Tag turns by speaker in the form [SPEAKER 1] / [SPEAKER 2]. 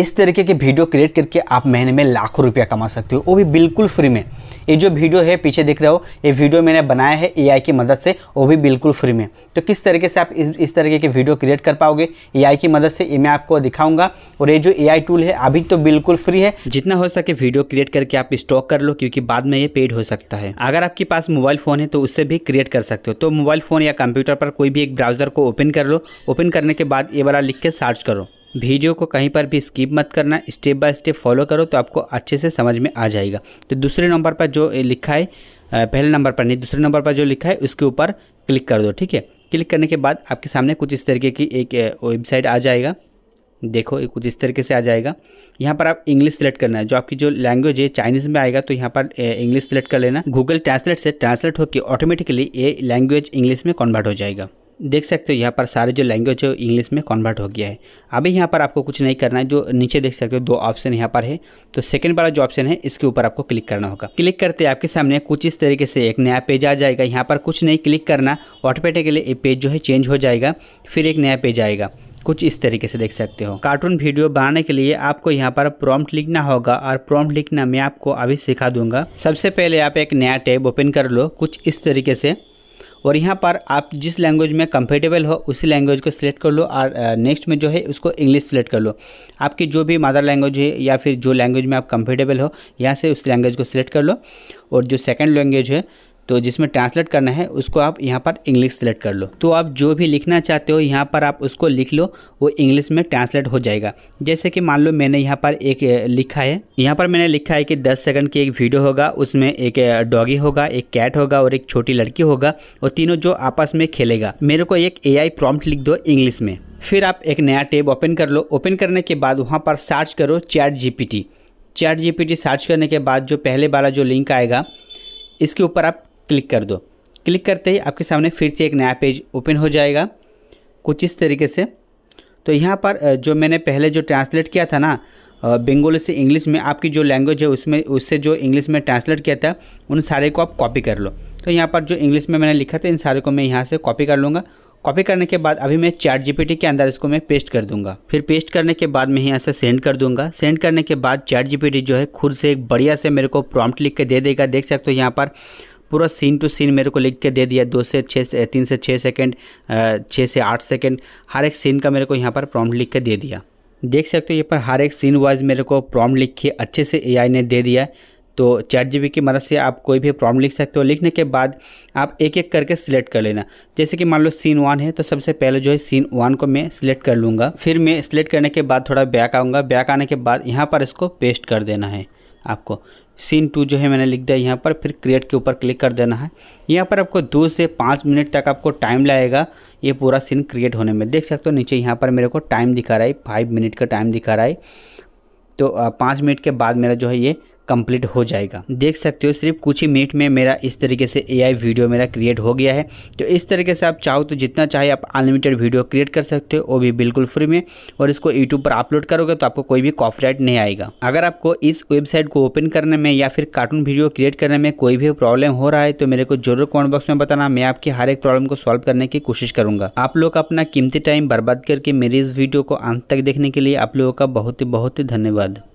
[SPEAKER 1] इस तरीके की वीडियो क्रिएट करके आप महीने में लाखों रुपया कमा सकते हो वो भी बिल्कुल फ्री में ये जो वीडियो है पीछे दिख रहे हो ये वीडियो मैंने बनाया है एआई की मदद से वो भी बिल्कुल फ्री में तो किस तरीके से आप इस इस तरीके की वीडियो क्रिएट कर पाओगे एआई की मदद से ये मैं आपको दिखाऊंगा और ये जो एआई टूल है अभी तो बिल्कुल फ्री है जितना हो सके वीडियो क्रिएट करके आप स्टॉक कर लो क्योंकि बाद में ये पेड हो सकता है अगर आपके पास मोबाइल फ़ोन है तो उससे भी क्रिएट कर सकते हो तो मोबाइल फ़ोन या कंप्यूटर पर कोई भी एक ब्राउज़र को ओपन कर लो ओपन करने के बाद ये वाला लिख के सर्च करो वीडियो को कहीं पर भी स्किप मत करना स्टेप बाय स्टेप फॉलो करो तो आपको अच्छे से समझ में आ जाएगा तो दूसरे नंबर पर जो लिखा है पहले नंबर पर नहीं दूसरे नंबर पर जो लिखा है उसके ऊपर क्लिक कर दो ठीक है क्लिक करने के बाद आपके सामने कुछ इस तरीके की एक वेबसाइट आ जाएगा देखो ये कुछ इस तरीके से आ जाएगा यहाँ पर आप इंग्लिश सेलेक्ट करना है जो आपकी जो लैंग्वेज है चाइनीज़ में आएगा तो यहाँ पर इंग्लिश सेलेक्ट कर लेना गूगल ट्रांसलेट से ट्रांसलेट होकर ऑटोमेटिकली ये लैंग्वेज इंग्लिश में कन्वर्ट हो जाएगा देख सकते हो यहाँ पर सारे जो लैंग्वेज है इंग्लिश में कन्वर्ट हो गया है अभी यहाँ पर आपको कुछ नहीं करना है जो नीचे देख सकते हो दो ऑप्शन यहाँ पर है तो सेकंड वाला जो ऑप्शन है इसके ऊपर आपको क्लिक करना होगा क्लिक करते आपके सामने कुछ इस तरीके से एक नया पेज आ जाएगा यहाँ पर कुछ नहीं क्लिक करना ऑटोमेटिकली ये पेज जो है चेंज हो जाएगा फिर एक नया पेज आएगा कुछ इस तरीके से देख सकते हो कार्टून वीडियो बनाने के लिए आपको यहाँ पर प्रॉम्प्ट लिखना होगा और प्रॉम्प्ट लिखना मैं आपको अभी सिखा दूंगा सबसे पहले आप एक नया टैब ओपन कर लो कुछ इस तरीके से और यहाँ पर आप जिस लैंग्वेज में कंफर्टेबल हो उसी लैंग्वेज को सिलेक्ट कर लो और नेक्स्ट में जो है उसको इंग्लिश सिलेक्ट कर लो आपकी जो भी मदर लैंग्वेज है या फिर जो लैंग्वेज में आप कंफर्टेबल हो यहाँ से उस लैंग्वेज को सिलेक्ट कर लो और जो सेकेंड लैंग्वेज है तो जिसमें ट्रांसलेट करना है उसको आप यहाँ पर इंग्लिश सेलेक्ट कर लो तो आप जो भी लिखना चाहते हो यहाँ पर आप उसको लिख लो वो इंग्लिश में ट्रांसलेट हो जाएगा जैसे कि मान लो मैंने यहाँ पर एक लिखा है यहाँ पर मैंने लिखा है कि 10 सेकंड की एक वीडियो होगा उसमें एक डॉगी होगा एक कैट होगा और एक छोटी लड़की होगा और तीनों जो आपस में खेलेगा मेरे को एक ए आई लिख दो इंग्लिश में फिर आप एक नया टेब ओपन कर लो ओपन करने के बाद वहाँ पर सर्च करो chat G chat G search करने के बाद जो पहले वाला जो लिंक आएगा इसके ऊपर आप क्लिक कर दो क्लिक करते ही आपके सामने फिर से एक नया पेज ओपन हो जाएगा कुछ इस तरीके से तो यहाँ पर जो मैंने पहले जो ट्रांसलेट किया था ना बंगाली से इंग्लिश में आपकी जो लैंग्वेज है उसमें उससे जो इंग्लिश में ट्रांसलेट किया था उन सारे को आप कॉपी कर लो तो यहाँ पर जो इंग्लिश में मैंने लिखा था इन सारे को मैं यहाँ से कॉपी कर लूँगा कॉपी करने के बाद अभी मैं चैट जीपीटी के अंदर इसको मैं पेस्ट कर दूंगा फिर पेस्ट करने के बाद मैं यहाँ से सेंड कर दूंगा सेंड करने के बाद चैट जीपीटी जो है खुद से एक बढ़िया से मेरे को प्रॉम्प्ट लिख के दे देगा देख सकते हो यहाँ पर पूरा सीन टू सीन मेरे को लिख के दे दिया दो से छः से तीन से छः सेकेंड छः से आठ सेकेंड हर एक सीन का मेरे को यहाँ पर प्रॉम्प्ट लिख के दे दिया देख सकते हो ये पर हर एक सीन वाइज मेरे को प्रॉम्प्ट लिख के अच्छे से एआई ने दे दिया तो चैट जी की मदद से आप कोई भी प्रॉब्लम लिख सकते हो लिखने के बाद आप एक एक करके सिलेक्ट कर लेना जैसे कि मान लो सीन वन है तो सबसे पहले जो है सीन वन को मैं सिलेक्ट कर लूँगा फिर मैं सिलेक्ट करने के बाद थोड़ा बैक आऊँगा बैक आने के बाद यहाँ पर इसको पेस्ट कर देना है आपको सीन टू जो है मैंने लिख दिया यहाँ पर फिर क्रिएट के ऊपर क्लिक कर देना है यहाँ पर आपको दो से पाँच मिनट तक आपको टाइम लगेगा ये पूरा सीन क्रिएट होने में देख सकते हो नीचे यहाँ पर मेरे को टाइम दिखा रहा है फाइव मिनट का टाइम दिखा रहा है तो पाँच मिनट के बाद मेरा जो है ये कंप्लीट हो जाएगा देख सकते हो सिर्फ कुछ ही मिनट में मेरा इस तरीके से एआई वीडियो मेरा क्रिएट हो गया है तो इस तरीके से आप चाहो तो जितना चाहे आप अनलिमिटेड वीडियो क्रिएट कर सकते हो वो भी बिल्कुल फ्री में और इसको यूट्यूब पर अपलोड करोगे तो आपको कोई भी कॉपीराइट नहीं आएगा अगर आपको इस वेबसाइट को ओपन करने में या फिर कार्टून वीडियो क्रिएट करने में कोई भी प्रॉब्लम हो रहा है तो मेरे को जरूर कॉमेंट बॉक्स में बताना मैं आपकी हर एक प्रॉब्लम को सॉल्व करने की कोशिश करूंगा आप लोग अपना कीमती टाइम बर्बाद करके मेरी इस वीडियो को अंत तक देखने के लिए आप लोगों का बहुत ही बहुत ही धन्यवाद